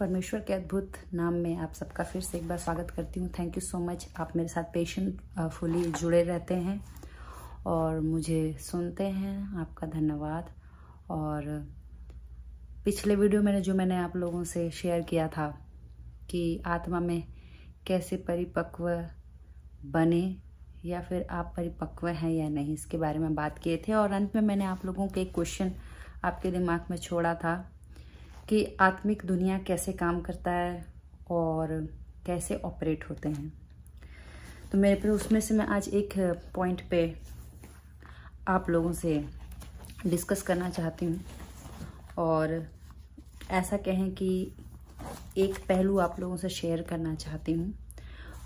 परमेश्वर के अद्भुत नाम में आप सबका फिर से एक बार स्वागत करती हूँ थैंक यू सो मच आप मेरे साथ पेशेंट फुली जुड़े रहते हैं और मुझे सुनते हैं आपका धन्यवाद और पिछले वीडियो में जो मैंने आप लोगों से शेयर किया था कि आत्मा में कैसे परिपक्व बने या फिर आप परिपक्व हैं या नहीं इसके बारे में बात किए थे और अंत में मैंने आप लोगों के एक क्वेश्चन आपके दिमाग में छोड़ा था कि आत्मिक दुनिया कैसे काम करता है और कैसे ऑपरेट होते हैं तो मेरे पर उसमें से मैं आज एक पॉइंट पे आप लोगों से डिस्कस करना चाहती हूँ और ऐसा कहें कि एक पहलू आप लोगों से शेयर करना चाहती हूँ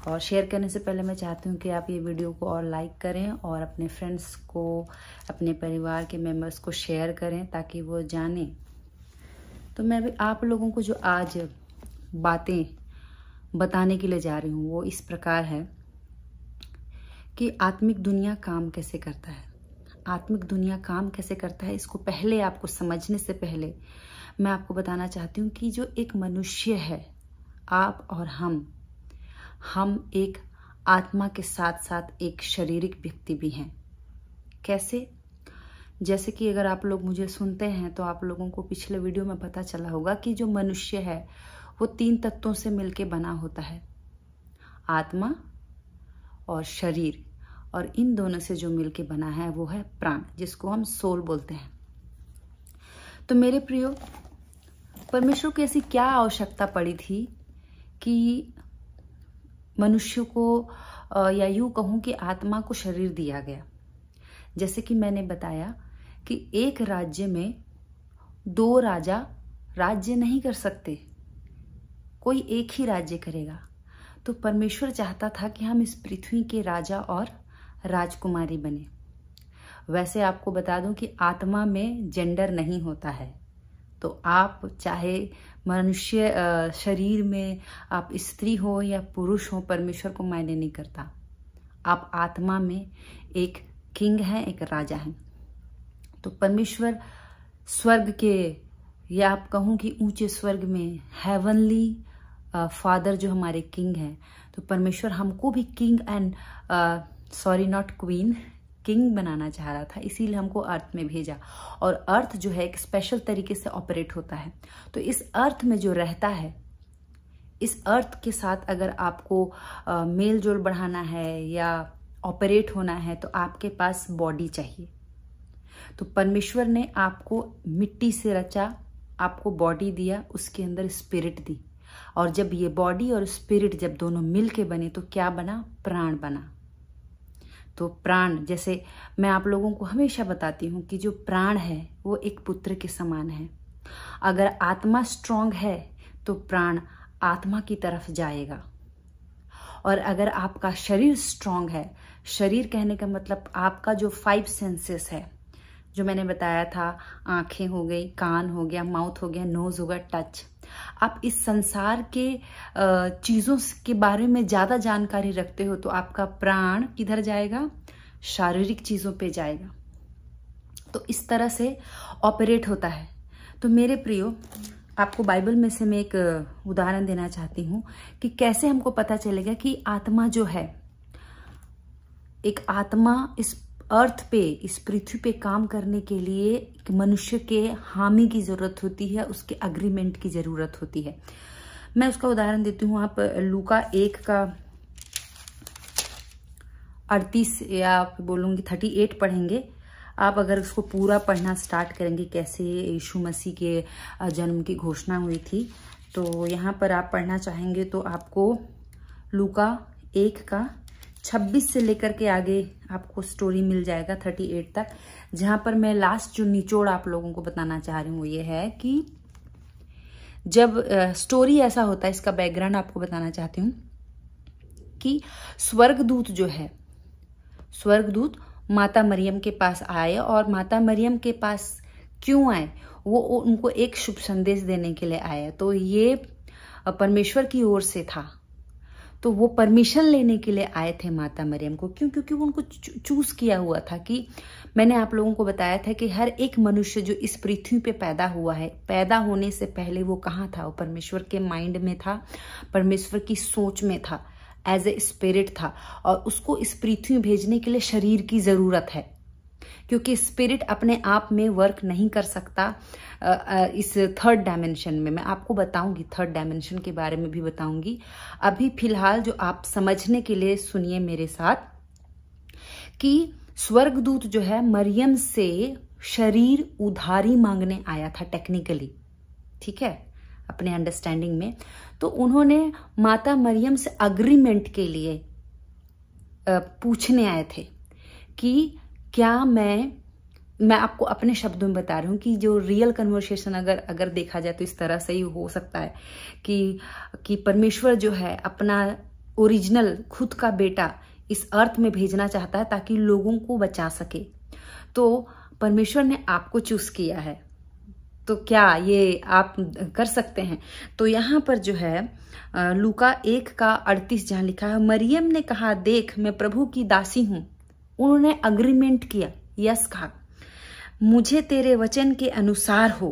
और शेयर करने से पहले मैं चाहती हूँ कि आप ये वीडियो को और लाइक करें और अपने फ्रेंड्स को अपने परिवार के मेम्बर्स को शेयर करें ताकि वो जानें तो मैं भी आप लोगों को जो आज बातें बताने के लिए जा रही हूँ वो इस प्रकार है कि आत्मिक दुनिया काम कैसे करता है आत्मिक दुनिया काम कैसे करता है इसको पहले आपको समझने से पहले मैं आपको बताना चाहती हूँ कि जो एक मनुष्य है आप और हम हम एक आत्मा के साथ साथ एक शारीरिक व्यक्ति भी हैं कैसे जैसे कि अगर आप लोग मुझे सुनते हैं तो आप लोगों को पिछले वीडियो में पता चला होगा कि जो मनुष्य है वो तीन तत्वों से मिलके बना होता है आत्मा और शरीर और इन दोनों से जो मिलके बना है वो है प्राण जिसको हम सोल बोलते हैं तो मेरे प्रियो परमेश्वर को ऐसी क्या आवश्यकता पड़ी थी कि मनुष्य को या यूँ कहूँ कि आत्मा को शरीर दिया गया जैसे कि मैंने बताया कि एक राज्य में दो राजा राज्य नहीं कर सकते कोई एक ही राज्य करेगा तो परमेश्वर चाहता था कि हम इस पृथ्वी के राजा और राजकुमारी बने वैसे आपको बता दूं कि आत्मा में जेंडर नहीं होता है तो आप चाहे मनुष्य शरीर में आप स्त्री हो या पुरुष हो परमेश्वर को मायने नहीं करता आप आत्मा में एक किंग हैं एक राजा हैं तो परमेश्वर स्वर्ग के या आप कहूँ कि ऊंचे स्वर्ग में हेवनली फादर uh, जो हमारे किंग हैं तो परमेश्वर हमको भी king and sorry not queen king बनाना चाह रहा था इसीलिए हमको अर्थ में भेजा और अर्थ जो है एक स्पेशल तरीके से ऑपरेट होता है तो इस अर्थ में जो रहता है इस अर्थ के साथ अगर आपको uh, मेल जोल बढ़ाना है या ऑपरेट होना है तो आपके पास बॉडी चाहिए तो परमेश्वर ने आपको मिट्टी से रचा आपको बॉडी दिया उसके अंदर स्पिरिट दी और जब ये बॉडी और स्पिरिट जब दोनों मिल के बने तो क्या बना प्राण बना तो प्राण जैसे मैं आप लोगों को हमेशा बताती हूँ कि जो प्राण है वो एक पुत्र के समान है अगर आत्मा स्ट्रांग है तो प्राण आत्मा की तरफ जाएगा और अगर आपका शरीर स्ट्रांग है शरीर कहने का मतलब आपका जो फाइव सेंसेस है जो मैंने बताया था आंखें हो गई कान हो गया माउथ हो गया नोज हो गया टच आप इस संसार के चीज़ों के बारे में ज़्यादा जानकारी रखते हो तो आपका प्राण किधर जाएगा शारीरिक चीज़ों पे जाएगा तो इस तरह से ऑपरेट होता है तो मेरे प्रियो आपको बाइबल में से मैं एक उदाहरण देना चाहती हूँ कि कैसे हमको पता चलेगा कि आत्मा जो है एक आत्मा इस अर्थ पे इस पृथ्वी पे काम करने के लिए मनुष्य के हामी की जरूरत होती है उसके अग्रीमेंट की जरूरत होती है मैं उसका उदाहरण देती हूँ आप लूका एक का अड़तीस या आप बोलूँगी थर्टी एट पढ़ेंगे आप अगर उसको पूरा पढ़ना स्टार्ट करेंगे कैसे यीशु मसीह के जन्म की घोषणा हुई थी तो यहाँ पर आप पढ़ना चाहेंगे तो आपको लूका एक का 26 से लेकर के आगे आपको स्टोरी मिल जाएगा 38 तक जहां पर मैं लास्ट जो निचोड़ आप लोगों को बताना चाह रही हूँ ये है कि जब स्टोरी ऐसा होता है इसका बैकग्राउंड आपको बताना चाहती हूँ कि स्वर्गदूत जो है स्वर्गदूत माता मरियम के पास आए और माता मरियम के पास क्यों आए वो उनको एक शुभ संदेश देने के लिए आए तो ये परमेश्वर की ओर से था तो वो परमिशन लेने के लिए आए थे माता मरियम को क्यों क्योंकि वो उनको चूज किया हुआ था कि मैंने आप लोगों को बताया था कि हर एक मनुष्य जो इस पृथ्वी पे पैदा हुआ है पैदा होने से पहले वो कहाँ था वो परमेश्वर के माइंड में था परमेश्वर की सोच में था एज ए स्पिरिट था और उसको इस पृथ्वी भेजने के लिए शरीर की ज़रूरत है क्योंकि स्पिरिट अपने आप में वर्क नहीं कर सकता इस थर्ड डायमेंशन में मैं आपको बताऊंगी थर्ड डायमेंशन के बारे में भी बताऊंगी अभी फिलहाल जो आप समझने के लिए सुनिए मेरे साथ कि स्वर्गदूत जो है मरियम से शरीर उधारी मांगने आया था टेक्निकली ठीक है अपने अंडरस्टैंडिंग में तो उन्होंने माता मरियम से अग्रीमेंट के लिए पूछने आए थे कि क्या मैं मैं आपको अपने शब्दों में बता रही हूँ कि जो रियल कन्वर्सेशन अगर अगर देखा जाए तो इस तरह से ही हो सकता है कि कि परमेश्वर जो है अपना ओरिजिनल खुद का बेटा इस अर्थ में भेजना चाहता है ताकि लोगों को बचा सके तो परमेश्वर ने आपको चूज किया है तो क्या ये आप कर सकते हैं तो यहाँ पर जो है लूका एक का अड़तीस जहाँ लिखा है मरियम ने कहा देख मैं प्रभु की दासी हूँ उन्होंने अग्रीमेंट किया यस कहा मुझे तेरे वचन के अनुसार हो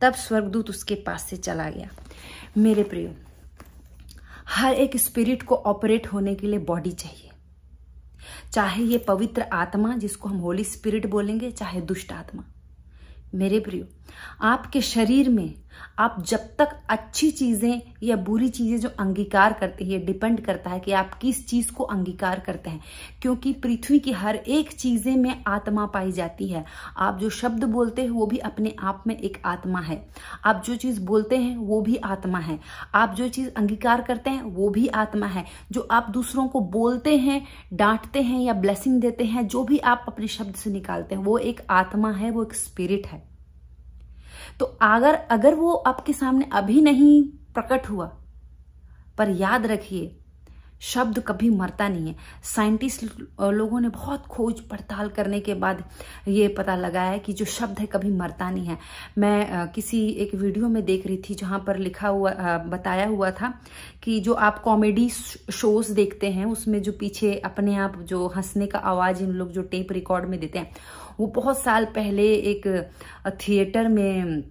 तब स्वर्गदूत उसके पास से चला गया मेरे प्रियो हर एक स्पिरिट को ऑपरेट होने के लिए बॉडी चाहिए चाहे ये पवित्र आत्मा जिसको हम होली स्पिरिट बोलेंगे चाहे दुष्ट आत्मा मेरे प्रियो आपके शरीर में आप जब तक अच्छी चीज़ें या बुरी चीज़ें जो अंगीकार करते हैं डिपेंड करता है कि आप किस चीज़ को अंगीकार करते हैं क्योंकि पृथ्वी की हर एक चीज़ें में आत्मा पाई जाती है आप जो शब्द बोलते हैं वो भी अपने आप में एक आत्मा है आप जो चीज़ बोलते हैं वो भी आत्मा है आप जो चीज़ अंगीकार करते हैं वो भी आत्मा है जो आप दूसरों को बोलते हैं डांटते हैं या ब्लेसिंग देते हैं जो भी आप अपने शब्द से निकालते हैं वो एक आत्मा है वो एक स्पिरिट है तो अगर अगर वो आपके सामने अभी नहीं प्रकट हुआ पर याद रखिए शब्द कभी मरता नहीं है साइंटिस्ट लोगों ने बहुत खोज पड़ताल करने के बाद ये पता लगाया है कि जो शब्द है कभी मरता नहीं है मैं किसी एक वीडियो में देख रही थी जहाँ पर लिखा हुआ बताया हुआ था कि जो आप कॉमेडी शोज देखते हैं उसमें जो पीछे अपने आप जो हंसने का आवाज़ इन लोग जो टेप रिकॉर्ड में देते हैं वो बहुत साल पहले एक थिएटर में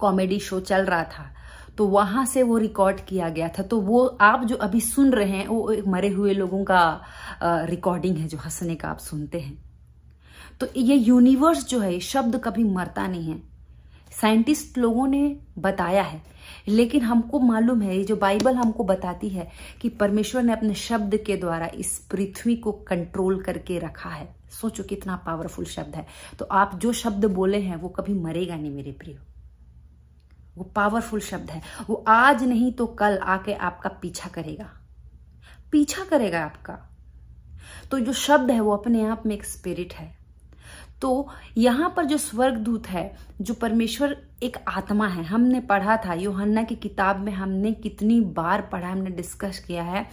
कॉमेडी शो चल रहा था तो वहां से वो रिकॉर्ड किया गया था तो वो आप जो अभी सुन रहे हैं वो एक मरे हुए लोगों का रिकॉर्डिंग है जो हंसने का आप सुनते हैं तो ये यूनिवर्स जो है शब्द कभी मरता नहीं है साइंटिस्ट लोगों ने बताया है लेकिन हमको मालूम है ये जो बाइबल हमको बताती है कि परमेश्वर ने अपने शब्द के द्वारा इस पृथ्वी को कंट्रोल करके रखा है सोचो कितना पावरफुल शब्द है तो आप जो शब्द बोले हैं वो कभी मरेगा नहीं मेरे प्रियो वो पावरफुल शब्द है वो आज नहीं तो कल आके आपका पीछा करेगा पीछा करेगा आपका तो जो शब्द है वो अपने आप में एक स्पिरिट है तो यहां पर जो स्वर्गदूत है जो परमेश्वर एक आत्मा है हमने पढ़ा था योहन्ना की किताब में हमने कितनी बार पढ़ा हमने डिस्कस किया है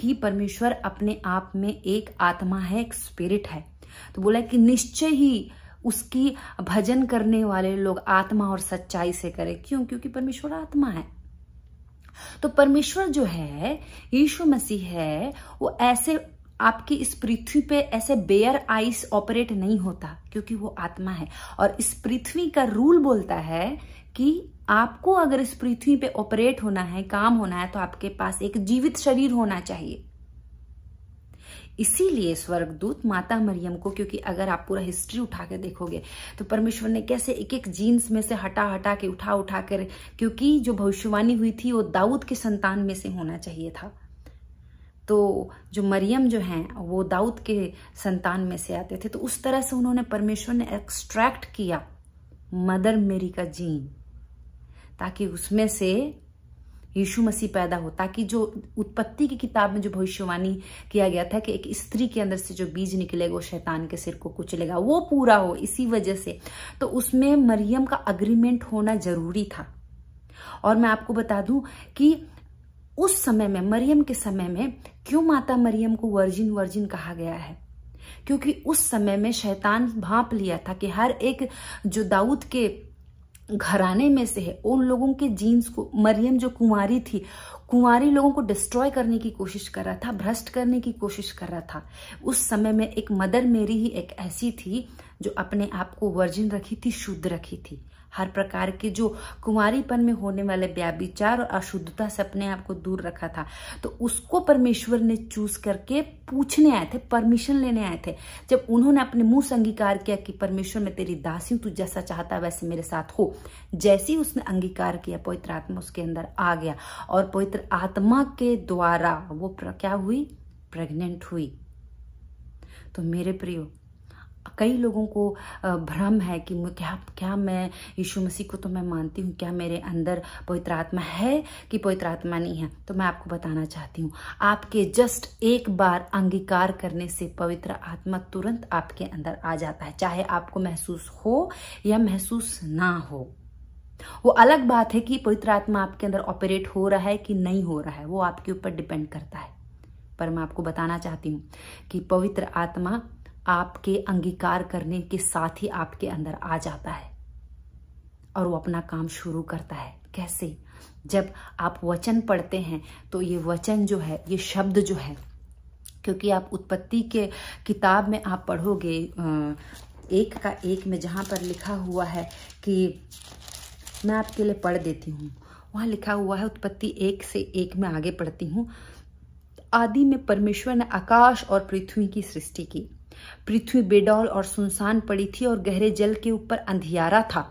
कि परमेश्वर अपने आप में एक आत्मा है एक स्पिरिट है तो बोला कि निश्चय ही उसकी भजन करने वाले लोग आत्मा और सच्चाई से करें क्यों क्योंकि परमेश्वर आत्मा है तो परमेश्वर जो है यीशु मसीह है वो ऐसे आपकी इस पृथ्वी पे ऐसे बेयर आइस ऑपरेट नहीं होता क्योंकि वो आत्मा है और इस पृथ्वी का रूल बोलता है कि आपको अगर इस पृथ्वी पे ऑपरेट होना है काम होना है तो आपके पास एक जीवित शरीर होना चाहिए इसीलिए स्वर्गदूत माता मरियम को क्योंकि अगर आप पूरा हिस्ट्री उठा के देखोगे तो परमेश्वर ने कैसे एक एक जीन्स में से हटा हटा के उठा उठा कर क्योंकि जो भविष्यवाणी हुई थी वो दाऊद के संतान में से होना चाहिए था तो जो मरियम जो हैं वो दाऊद के संतान में से आते थे तो उस तरह से उन्होंने परमेश्वर ने एक्सट्रैक्ट किया मदर मेरी का जीन ताकि उसमें से यीशु मसीह पैदा हो ताकि जो उत्पत्ति की किताब में जो भविष्यवाणी किया गया था कि एक स्त्री के अंदर से जो बीज निकलेगा वो शैतान के सिर को कुचलेगा वो पूरा हो इसी वजह से तो उसमें मरियम का अग्रीमेंट होना जरूरी था और मैं आपको बता दूं कि उस समय में मरियम के समय में क्यों माता मरियम को वर्जिन वर्जिन कहा गया है क्योंकि उस समय में शैतान भाप लिया था कि हर एक जो दाऊद के घराने में से है उन लोगों के जीन्स को मरियम जो कुंवारी थी कुंवारी लोगों को डिस्ट्रॉय करने की कोशिश कर रहा था भ्रष्ट करने की कोशिश कर रहा था उस समय में एक मदर मेरी ही एक ऐसी थी जो अपने आप को वर्जिन रखी थी शुद्ध रखी थी हर प्रकार के जो कुमारीपन में होने वाले व्याभिचार और अशुद्धता से अपने आप को दूर रखा था तो उसको परमेश्वर ने चूज करके पूछने आए थे परमिशन लेने आए थे जब उन्होंने अपने मुंह से अंगीकार किया कि परमेश्वर मैं तेरी दासी हूं तू जैसा चाहता वैसे मेरे साथ हो जैसे ही उसने अंगीकार किया पवित्र आत्मा उसके अंदर आ गया और पवित्र आत्मा के द्वारा वो क्या हुई प्रेग्नेंट हुई तो मेरे प्रियो कई लोगों को भ्रम है कि क्या क्या मैं यीशु मसीह को तो मैं मानती हूँ क्या मेरे अंदर पवित्र आत्मा है कि पवित्र आत्मा नहीं है तो मैं आपको बताना चाहती हूँ आपके जस्ट एक बार अंगीकार करने से पवित्र आत्मा तुरंत आपके अंदर आ जाता है चाहे आपको महसूस हो या महसूस ना हो वो अलग बात है कि पवित्र आत्मा आपके अंदर ऑपरेट हो रहा है कि नहीं हो रहा है वो आपके ऊपर डिपेंड करता है पर मैं आपको बताना चाहती हूँ कि पवित्र आत्मा आपके अंगीकार करने के साथ ही आपके अंदर आ जाता है और वो अपना काम शुरू करता है कैसे जब आप वचन पढ़ते हैं तो ये वचन जो है ये शब्द जो है क्योंकि आप उत्पत्ति के किताब में आप पढ़ोगे एक का एक में जहाँ पर लिखा हुआ है कि मैं आपके लिए पढ़ देती हूँ वहाँ लिखा हुआ है उत्पत्ति एक से एक में आगे पढ़ती हूँ आदि में परमेश्वर ने आकाश और पृथ्वी की सृष्टि की पृथ्वी बेडौल और सुनसान पड़ी थी और गहरे जल के ऊपर अंधियारा था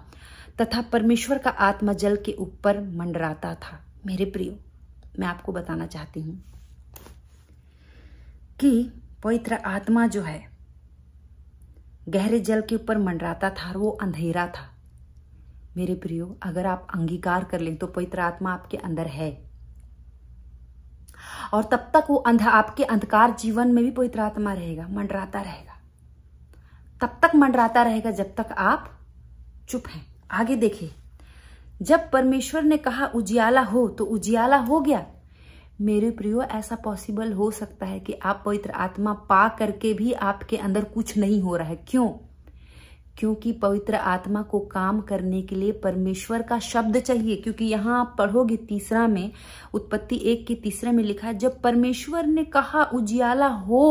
तथा परमेश्वर का आत्मा जल के ऊपर मंडराता था मेरे प्रियो मैं आपको बताना चाहती हूँ कि पवित्र आत्मा जो है गहरे जल के ऊपर मंडराता था और वो अंधेरा था मेरे प्रियो अगर आप अंगीकार कर लें तो पवित्र आत्मा आपके अंदर है और तब तक वो अंधा आपके अंधकार जीवन में भी पवित्र आत्मा रहेगा मंडराता रहेगा तब तक मंडराता रहेगा जब तक आप चुप हैं आगे देखिए जब परमेश्वर ने कहा उजियाला हो तो उजियाला हो गया मेरे प्रियो ऐसा पॉसिबल हो सकता है कि आप पवित्र आत्मा पा करके भी आपके अंदर कुछ नहीं हो रहा है क्यों क्योंकि पवित्र आत्मा को काम करने के लिए परमेश्वर का शब्द चाहिए क्योंकि यहाँ आप पढ़ोगे तीसरा में उत्पत्ति एक के तीसरे में लिखा है जब परमेश्वर ने कहा उजियाला हो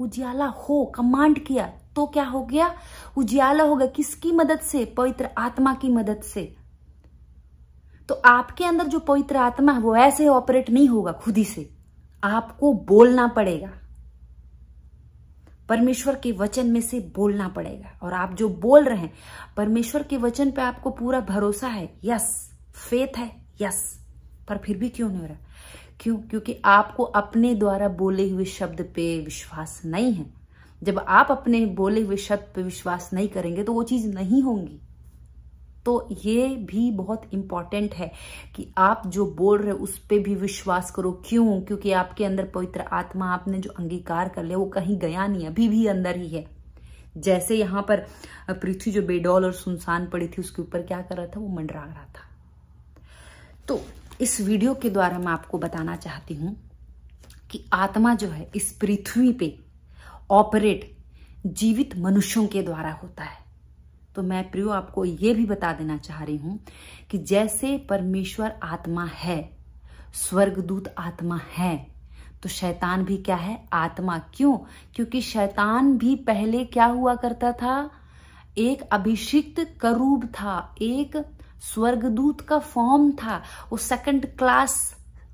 उजियाला हो कमांड किया तो क्या हो गया उजियाला होगा किसकी मदद से पवित्र आत्मा की मदद से तो आपके अंदर जो पवित्र आत्मा है वो ऐसे ऑपरेट नहीं होगा खुद ही से आपको बोलना पड़ेगा परमेश्वर के वचन में से बोलना पड़ेगा और आप जो बोल रहे हैं परमेश्वर के वचन पे आपको पूरा भरोसा है यस फेथ है यस पर फिर भी क्यों नहीं हो रहा क्यों क्योंकि आपको अपने द्वारा बोले हुए शब्द पे विश्वास नहीं है जब आप अपने बोले हुए शब्द पे विश्वास नहीं करेंगे तो वो चीज नहीं होंगी तो ये भी बहुत इंपॉर्टेंट है कि आप जो बोल रहे हो उस पर भी विश्वास करो क्यों क्योंकि आपके अंदर पवित्र आत्मा आपने जो अंगीकार कर लिया वो कहीं गया नहीं अभी भी अंदर ही है जैसे यहां पर पृथ्वी जो बेडौल और सुनसान पड़ी थी उसके ऊपर क्या कर रहा था वो मंडरा रहा था तो इस वीडियो के द्वारा मैं आपको बताना चाहती हूं कि आत्मा जो है इस पृथ्वी पे ऑपरेट जीवित मनुष्यों के द्वारा होता है तो मैं प्रियो आपको ये भी बता देना चाह रही हूं कि जैसे परमेश्वर आत्मा है स्वर्गदूत आत्मा है तो शैतान भी क्या है आत्मा क्यों क्योंकि शैतान भी पहले क्या हुआ करता था एक अभिषिक्त करूब था एक स्वर्गदूत का फॉर्म था वो सेकंड क्लास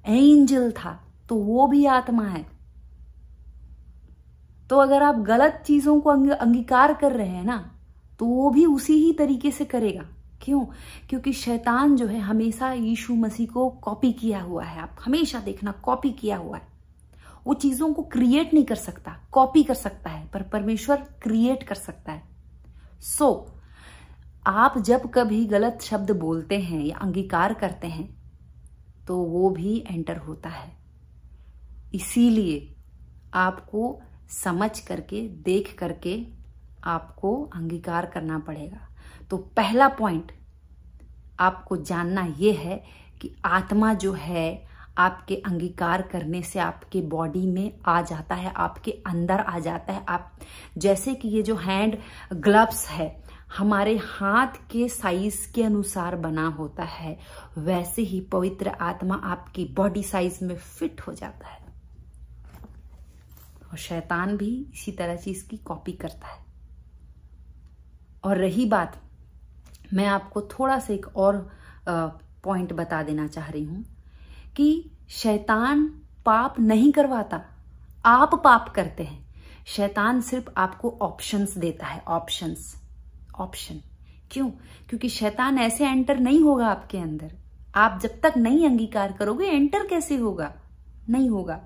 एंजल था तो वो भी आत्मा है तो अगर आप गलत चीजों को अंगीकार कर रहे हैं ना तो वो भी उसी ही तरीके से करेगा क्यों क्योंकि शैतान जो है हमेशा यीशु मसीह को कॉपी किया हुआ है आप हमेशा देखना कॉपी किया हुआ है वो चीजों को क्रिएट नहीं कर सकता कॉपी कर सकता है पर परमेश्वर क्रिएट कर सकता है सो so, आप जब कभी गलत शब्द बोलते हैं या अंगीकार करते हैं तो वो भी एंटर होता है इसीलिए आपको समझ करके देख करके आपको अंगीकार करना पड़ेगा तो पहला पॉइंट आपको जानना यह है कि आत्मा जो है आपके अंगीकार करने से आपके बॉडी में आ जाता है आपके अंदर आ जाता है आप जैसे कि ये जो हैंड ग्लव्स है हमारे हाथ के साइज के अनुसार बना होता है वैसे ही पवित्र आत्मा आपकी बॉडी साइज में फिट हो जाता है और शैतान भी इसी तरह चीज की कॉपी करता है और रही बात मैं आपको थोड़ा सा एक और पॉइंट बता देना चाह रही हूं कि शैतान पाप नहीं करवाता आप पाप करते हैं शैतान सिर्फ आपको ऑप्शंस देता है ऑप्शंस ऑप्शन क्यों क्योंकि शैतान ऐसे एंटर नहीं होगा आपके अंदर आप जब तक नहीं अंगीकार करोगे एंटर कैसे होगा नहीं होगा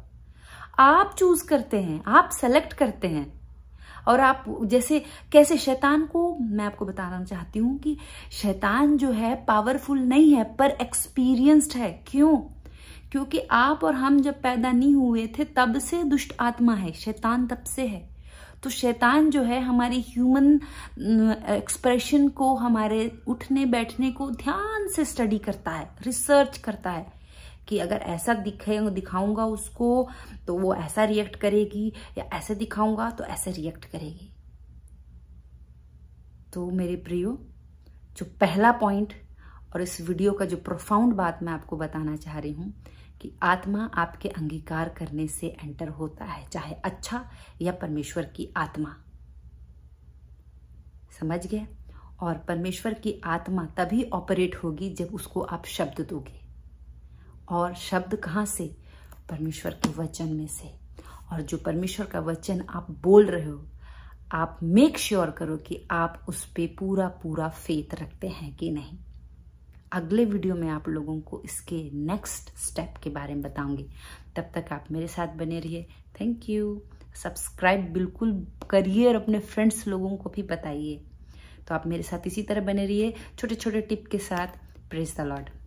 आप चूज करते हैं आप सेलेक्ट करते हैं और आप जैसे कैसे शैतान को मैं आपको बताना चाहती हूँ कि शैतान जो है पावरफुल नहीं है पर एक्सपीरियंस्ड है क्यों क्योंकि आप और हम जब पैदा नहीं हुए थे तब से दुष्ट आत्मा है शैतान तब से है तो शैतान जो है हमारे ह्यूमन एक्सप्रेशन को हमारे उठने बैठने को ध्यान से स्टडी करता है रिसर्च करता है कि अगर ऐसा दिखे दिखाऊंगा उसको तो वो ऐसा रिएक्ट करेगी या ऐसे दिखाऊंगा तो ऐसे रिएक्ट करेगी तो मेरे प्रियो जो पहला पॉइंट और इस वीडियो का जो प्रोफाउंड बात मैं आपको बताना चाह रही हूं कि आत्मा आपके अंगीकार करने से एंटर होता है चाहे अच्छा या परमेश्वर की आत्मा समझ गए और परमेश्वर की आत्मा तभी ऑपरेट होगी जब उसको आप शब्द दोगे और शब्द कहाँ से परमेश्वर के वचन में से और जो परमेश्वर का वचन आप बोल रहे हो आप मेक श्योर sure करो कि आप उस पर पूरा पूरा फेथ रखते हैं कि नहीं अगले वीडियो में आप लोगों को इसके नेक्स्ट स्टेप के बारे में बताऊंगी तब तक आप मेरे साथ बने रहिए थैंक यू सब्सक्राइब बिल्कुल करिए और अपने फ्रेंड्स लोगों को भी बताइए तो आप मेरे साथ इसी तरह बने रहिए छोटे छोटे टिप के साथ प्रेज द लॉर्ड